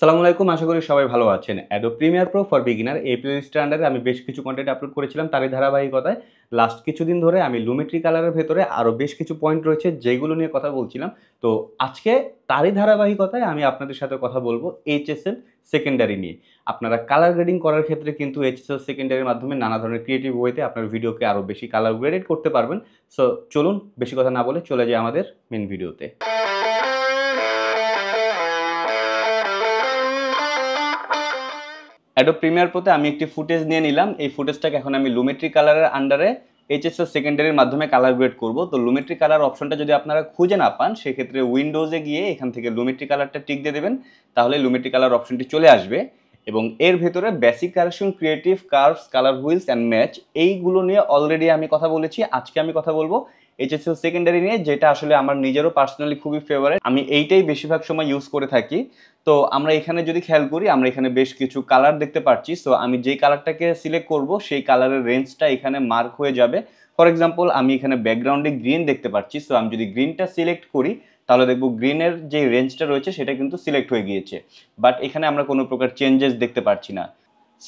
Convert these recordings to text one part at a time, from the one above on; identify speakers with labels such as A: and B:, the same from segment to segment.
A: সালাম আলাইকুম আশা করি সবাই ভালো আছেন Adobe Premiere Pro for beginner এই প্লেলিস্টের আন্ডারে আমি বেশ কিছু কন্টেন্ট আপলোড করেছিলাম তারই ধারাবাহিকতায় লাস্ট কিছুদিন ধরে আমি লুমেট্রি কালারের ভেতরে আরও বেশ কিছু পয়েন্ট রয়েছে যেগুলো নিয়ে কথা বলছিলাম তো আজকে তারই ধারাবাহিকতায় আমি আপনাদের সাথে কথা বলবো এইচএসএল সেকেন্ডারি নিয়ে আপনারা কালার গ্রেডিং করার ক্ষেত্রে কিন্তু এইচএসএল সেকেন্ডারির মাধ্যমে নানা ধরনের ক্রিয়েটিভ ওয়েতে আপনার ভিডিওকে আরও বেশি কালার গ্রেডেড করতে পারবেন সো চলুন বেশি কথা না বলে চলে যাই আমাদের মেন ভিডিওতে অ্যাডো প্রিমিয়ার প্রতে আমি একটি ফুটেজ নিয়ে নিলাম এই ফুটেজটাকে এখন আমি লুমেট্রি কালারের আন্ডারে এইচএসএস সেকেন্ডারির মাধ্যমে কালার গ্রেড করব তো লুমেট্রি কালার অপশনটা যদি আপনারা খুঁজে না পান সেক্ষেত্রে উইন্ডোজে গিয়ে এখান থেকে লুমেট্রি কালারটা টিক দিয়ে দেবেন তাহলে লুমেট্রি কালার অপশনটি চলে আসবে এবং এর ভেতরে basic correction creative curves colour wheels and match এইগুলো নিয়ে অলরেডি আমি কথা বলেছি আজকে আমি কথা বলবো এইচএসসি সেকেন্ডারি নিয়ে যেটা আসলে আমার নিজেরও পার্সোনালি খুবই ফেভারেট আমি এইটাই বেশিরভাগ সময় ইউজ করে থাকি তো আমরা এখানে যদি খেয়াল করি আমরা এখানে বেশ কিছু কালার দেখতে পাচ্ছি সো আমি যে কালারটাকে সিলেক্ট করব সেই কালারের রেঞ্জটা এখানে মার্ক হয়ে যাবে ফর এক্সাম্পল আমি এখানে ব্যাকগ্রাউন্ডে গ্রিন দেখতে পাচ্ছি সো আমি যদি গ্রিনটা সিলেক্ট করি তাহলে দেখবো গ্রিনের যে রেঞ্জটা রয়েছে সেটা কিন্তু সিলেক্ট হয়ে গিয়েছে বাট এখানে আমরা কোনো প্রকার চেঞ্জেস দেখতে পাচ্ছি না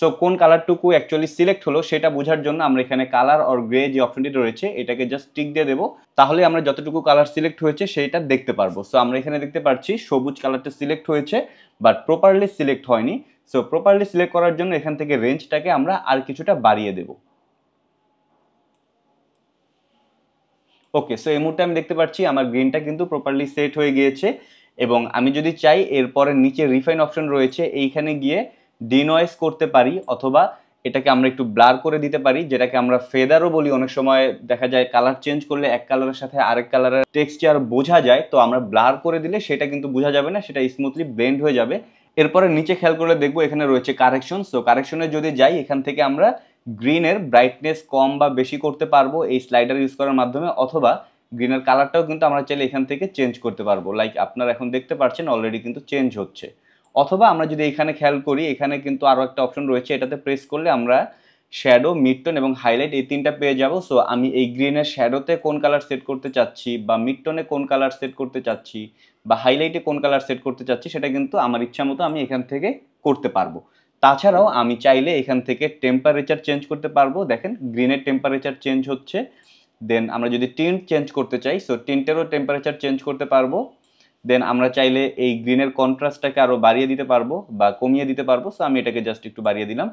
A: সো কোন কালারটুকু অ্যাকচুয়ালি সিলেক্ট হলো সেটা বোঝার জন্য আমরা এখানে কালার অর গ্রে যে অপশনটি রয়েছে এটাকে জাস্ট টিক দিয়ে দেবো তাহলে আমরা যতটুকু কালার সিলেক্ট হয়েছে সেটা দেখতে পারবো সো আমরা এখানে দেখতে পাচ্ছি সবুজ কালারটা সিলেক্ট হয়েছে বাট প্রপারলি সিলেক্ট হয়নি সো প্রপারলি সিলেক্ট করার জন্য এখান থেকে রেঞ্জটাকে আমরা আর কিছুটা বাড়িয়ে দেব ওকে সো এই মুহূর্তে আমি দেখতে পাচ্ছি আমার গ্রিনটা কিন্তু প্রপারলি সেট হয়ে গিয়েছে এবং আমি যদি চাই এরপরে নিচে রিফাইন অপশন রয়েছে এইখানে গিয়ে ডিনয়েস করতে পারি অথবা এটাকে আমরা একটু ব্লার করে দিতে পারি যেটাকে আমরা ফেদারও বলি অনেক সময় দেখা যায় কালার চেঞ্জ করলে এক কালারের সাথে আরেক কালারের টেক্সচার বোঝা যায় তো আমরা ব্লার করে দিলে সেটা কিন্তু বোঝা যাবে না সেটা স্মুথলি ব্লেন্ড হয়ে যাবে এরপরে নিচে খেয়াল করলে দেখবো এখানে রয়েছে কারেকশন সো কারেকশনে যদি যাই এখান থেকে আমরা গ্রিনের ব্রাইটনেস কম বা বেশি করতে পারবো এই স্লাইডার ইউজ করার মাধ্যমে অথবা গ্রিনের কালারটাও কিন্তু আমরা চাইলে এখান থেকে চেঞ্জ করতে পারবো লাইক আপনারা এখন দেখতে পাচ্ছেন অলরেডি কিন্তু চেঞ্জ হচ্ছে অথবা আমরা যদি এখানে খেয়াল করি এখানে কিন্তু আরও একটা অপশন রয়েছে এটাতে প্রেস করলে আমরা শ্যাডো মিডটোন এবং হাইলাইট এই তিনটা পেয়ে যাব সো আমি এই গ্রিনের শ্যাডোতে কোন কালার সেট করতে চাচ্ছি বা মিডটোনে কোন কালার সেট করতে চাচ্ছি বা হাইলাইটে কোন কালার সেট করতে চাচ্ছি সেটা কিন্তু আমার ইচ্ছা মতো আমি এখান থেকে করতে পারবো তাছাড়াও আমি চাইলে এখান থেকে টেম্পারেচার চেঞ্জ করতে পারবো দেখেন গ্রিনের টেম্পারেচার চেঞ্জ হচ্ছে দেন আমরা যদি টিন্ট চেঞ্জ করতে চাই সো টিন্টেরও টেম্পারেচার চেঞ্জ করতে পারবো দেন আমরা চাইলে এই গ্রিনের কন্ট্রাস্টটাকে আরও বাড়িয়ে দিতে পারবো বা কমিয়ে দিতে পারবো সো আমি এটাকে জাস্ট একটু বাড়িয়ে দিলাম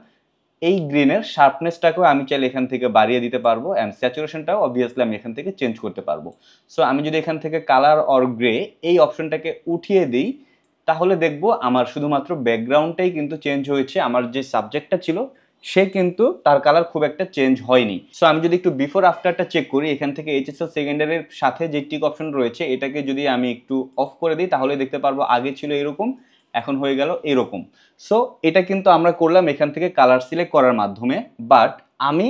A: এই গ্রিনের শার্পনেসটাকেও আমি চাইলে এখান থেকে বাড়িয়ে দিতে পারবো অ্যান্ড স্যাচুরেশনটাও অবভিয়াসলি আমি এখান থেকে চেঞ্জ করতে পারবো সো আমি যদি এখান থেকে কালার অর গ্রে এই অপশনটাকে উঠিয়ে দিই তাহলে দেখব আমার শুধুমাত্র ব্যাকগ্রাউন্ডটাই কিন্তু চেঞ্জ হয়েছে আমার যে সাবজেক্টটা ছিল সে কিন্তু তার কালার খুব একটা চেঞ্জ হয়নি সো আমি যদি একটু বিফোর আফটারটা চেক করি এখান থেকে এইচএসএল সেকেন্ডারের সাথে যে টিক অপশন রয়েছে এটাকে যদি আমি একটু অফ করে দিই তাহলে দেখতে পারবো আগে ছিল এরকম এখন হয়ে গেল এরকম সো এটা কিন্তু আমরা করলাম এখান থেকে কালার সিলেক্ট করার মাধ্যমে বাট আমি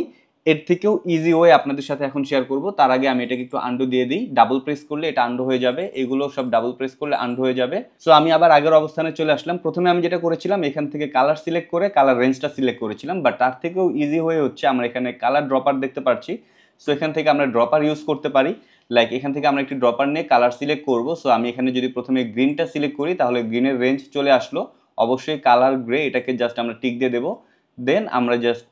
A: এর থেকেও ইজি ওয়ে আপনাদের সাথে এখন শেয়ার করব তার আগে আমি এটাকে একটু আন্ডু দিয়ে দিই ডাবল প্রেস করলে এটা আন্ডু হয়ে যাবে এগুলো সব ডাবল প্রেস করলে আন্ডু হয়ে যাবে সো আমি আবার আগের অবস্থানে চলে আসলাম প্রথমে আমি যেটা করেছিলাম এখান থেকে কালার সিলেক্ট করে কালার রেঞ্জটা সিলেক্ট করেছিলাম বাট তার থেকেও ইজি হয়ে হচ্ছে আমরা এখানে কালার ড্রপার দেখতে পাচ্ছি সো এখান থেকে আমরা ড্রপার ইউজ করতে পারি লাইক এখান থেকে আমরা একটি ড্রপার নিয়ে কালার সিলেক্ট করব সো আমি এখানে যদি প্রথমে গ্রিনটা সিলেক্ট করি তাহলে গ্রিনের রেঞ্জ চলে আসলো অবশ্যই কালার গ্রে এটাকে জাস্ট আমরা টিক দিয়ে দেবো দেন আমরা জাস্ট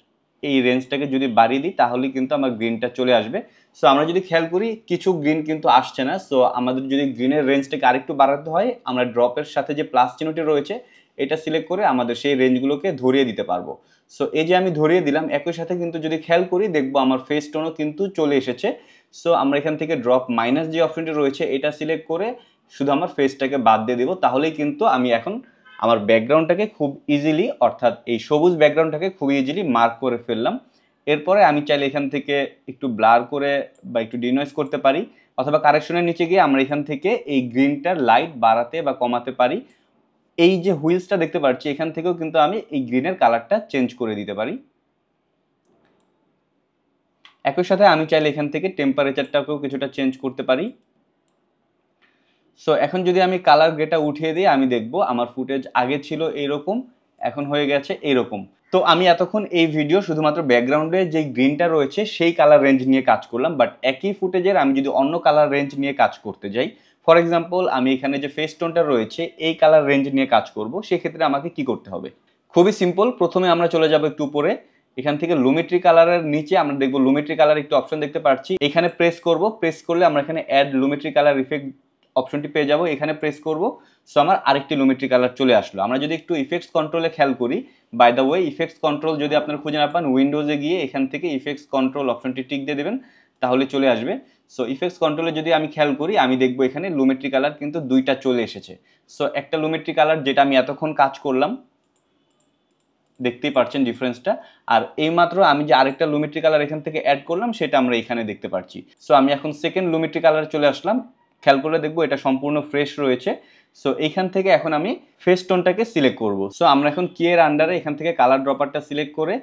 A: এই রেঞ্জটাকে যদি বাড়িয়ে দিই তাহলে কিন্তু আমার গ্রিনটা চলে আসবে সো আমরা যদি খেয়াল করি কিছু গ্রিন কিন্তু আসছে না সো আমাদের যদি গ্রিনের রেঞ্জটাকে আরেকটু বাড়াতে হয় আমরা ড্রপের সাথে যে প্লাস চিহ্নটি রয়েছে এটা সিলেক্ট করে আমাদের সেই রেঞ্জগুলোকে ধরিয়ে দিতে পারবো সো এই যে আমি ধরিয়ে দিলাম একই সাথে কিন্তু যদি খেয়াল করি দেখবো আমার ফেস টোনও কিন্তু চলে এসেছে সো আমরা এখান থেকে ড্রপ মাইনাস যে অপশনটি রয়েছে এটা সিলেক্ট করে শুধু আমার ফেসটাকে বাদ দিয়ে দেবো তাহলেই কিন্তু আমি এখন আমার ব্যাকগ্রাউন্ডটাকে খুব ইজিলি অর্থাৎ এই সবুজ ব্যাকগ্রাউন্ডটাকে খুব ইজিলি মার্ক করে ফেললাম এরপরে আমি চাইলে এখান থেকে একটু ব্লার করে বা একটু ডিনোয়েস করতে পারি অথবা কারেকশনের নিচে গিয়ে আমরা এখান থেকে এই গ্রিনটার লাইট বাড়াতে বা কমাতে পারি এই যে হুইলসটা দেখতে পাচ্ছি এখান থেকেও কিন্তু আমি এই গ্রিনের কালারটা চেঞ্জ করে দিতে পারি একই সাথে আমি চাইলে এখান থেকে টেম্পারেচারটাকেও কিছুটা চেঞ্জ করতে পারি সো এখন যদি আমি কালার গ্রেটা উঠিয়ে দিই আমি দেখব আমার ফুটেজ আগে ছিল এইরকম এখন হয়ে গেছে এরকম তো আমি এতক্ষণ এই ভিডিও শুধুমাত্র ব্যাকগ্রাউন্ডে যে গ্রিনটা রয়েছে সেই কালার রেঞ্জ নিয়ে কাজ করলাম বাট একই ফুটেজের আমি যদি অন্য কালার রেঞ্জ নিয়ে কাজ করতে যাই ফর এক্সাম্পল আমি এখানে যে ফেস টোনটা রয়েছে এই কালার রেঞ্জ নিয়ে কাজ করব সেক্ষেত্রে আমাকে কি করতে হবে খুবই সিম্পল প্রথমে আমরা চলে যাবো একটু উপরে এখান থেকে লুমেট্রি কালারের নিচে আমরা দেখবো লুমেট্রি কালার একটু অপশন দেখতে পাচ্ছি এখানে প্রেস করব প্রেস করলে আমরা এখানে অ্যাড লুমেট্রি কালার ইফেক্ট অপশনটি পেয়ে যাব এখানে প্রেস করব সো আমার আরেকটি লুমিট্রি কালার চলে আসলো আমরা যদি একটু ইফেক্টস কন্ট্রোলে খেয়াল করি by the way effects control যদি আপনারা খুঁজে না পান উইন্ডোজে গিয়ে এখান থেকে ইফেক্টস কন্ট্রোল অপশনটি টিক দিয়ে দেবেন তাহলে চলে আসবে সো ইফেক্টস কন্ট্রোলে যদি আমি খেয়াল করি আমি দেখবো এখানে লুমেট্রি কালার কিন্তু দুইটা চলে এসেছে সো একটা লুমেট্রি কালার যেটা আমি এতক্ষণ কাজ করলাম দেখতেই পাচ্ছেন ডিফারেন্সটা আর এইমাত্র আমি যে আরেকটা লুমেট্রি কালার এখান থেকে অ্যাড করলাম সেটা আমরা এখানে দেখতে পাচ্ছি সো আমি এখন সেকেন্ড লুমেট্রি কালার চলে আসলাম খেয়াল করে দেখবো এটা সম্পূর্ণ ফ্রেশ রয়েছে সো এইখান থেকে এখন আমি ফেস টোনটাকে সিলেক্ট করব সো আমরা এখন কিয়ের আন্ডারে এখান থেকে কালার ড্রপারটা সিলেক্ট করে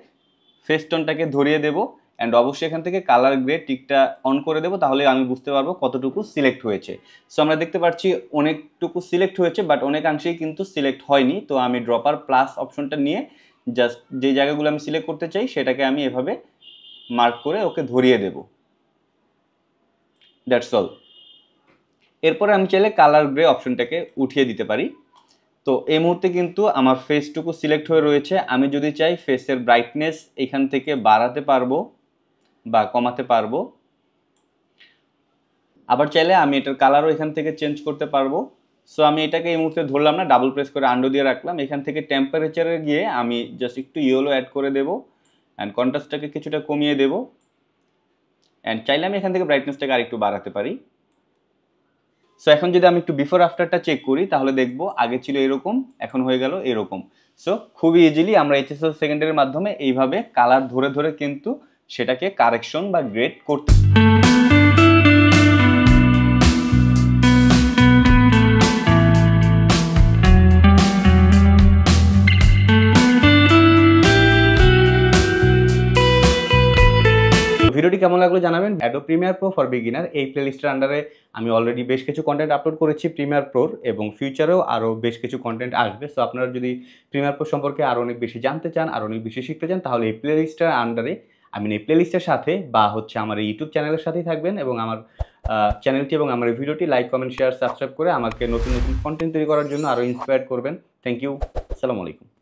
A: ফেস টোনটাকে ধরিয়ে দেবো অ্যান্ড অবশ্যই এখান থেকে কালার গ্রে টিকটা অন করে দেবো তাহলে আমি বুঝতে পারবো কতটুকু সিলেক্ট হয়েছে সো আমরা দেখতে পাচ্ছি অনেকটুকু সিলেক্ট হয়েছে বাট অনেকাংশেই কিন্তু সিলেক্ট হয়নি তো আমি ড্রপার প্লাস অপশনটা নিয়ে জাস্ট যে জায়গাগুলো আমি সিলেক্ট করতে চাই সেটাকে আমি এভাবে মার্ক করে ওকে ধরিয়ে দেব দ্যাটস অল এরপরে আমি চাইলে কালার গ্রে অপশনটাকে উঠিয়ে দিতে পারি তো এই মুহূর্তে কিন্তু আমার ফেসটুকু সিলেক্ট হয়ে রয়েছে আমি যদি চাই ফেসের ব্রাইটনেস এখান থেকে বাড়াতে পারবো বা কমাতে পারবো আবার চাইলে আমি এটার কালারও এখান থেকে চেঞ্জ করতে পারবো সো আমি এটাকে এই মুহূর্তে ধরলাম না ডাবল প্রেস করে আন্ডো দিয়ে রাখলাম এখান থেকে টেম্পারেচারে গিয়ে আমি জাস্ট একটু ইয়েলো অ্যাড করে দেবো অ্যান্ড কন্ট্রাস্টটাকে কিছুটা কমিয়ে দেবো অ্যান্ড চাইলে আমি এখান থেকে ব্রাইটনেসটাকে আরেকটু বাড়াতে পারি সো এখন যদি আমি একটু বিফোর আফটারটা চেক করি তাহলে দেখব আগে ছিল এরকম এখন হয়ে গেল এরকম সো খুবই ইজিলি আমরা এইচএসএল সেকেন্ডের মাধ্যমে এইভাবে কালার ধরে ধরে কিন্তু সেটাকে কারেকশন বা গ্রেড করতে ভিডিওটি কেমন লাগলো জানাবেন Adobe Premiere Pro for beginner এই প্লেলিস্টের আন্ডারে আমি অলরেডি বেশ কিছু কন্টেন্ট আপলোড করেছি প্রিমিয়ার প্রোর এবং ফিউচারেও আরও বেশ কিছু কন্টেন্ট আসবে সো আপনারা যদি প্রিমিয়ার প্রো সম্পর্কে আরও অনেক বেশি জানতে চান আরও অনেক বেশি শিখতে চান তাহলে এই প্লেলিস্টের আন্ডারে আমি এই প্লেলিস্টের সাথে বা হচ্ছে আমার ইউটিউব চ্যানেলের সাথেই থাকবেন এবং আমার চ্যানেলটি এবং আমার এই ভিডিওটি লাইক কমেন্ট শেয়ার সাবস্ক্রাইব করে আমাকে নতুন নতুন কন্টেন্ট তৈরি করার জন্য আরও ইন্সপায়ার করবেন থ্যাংক ইউ আসসালামু আলাইকুম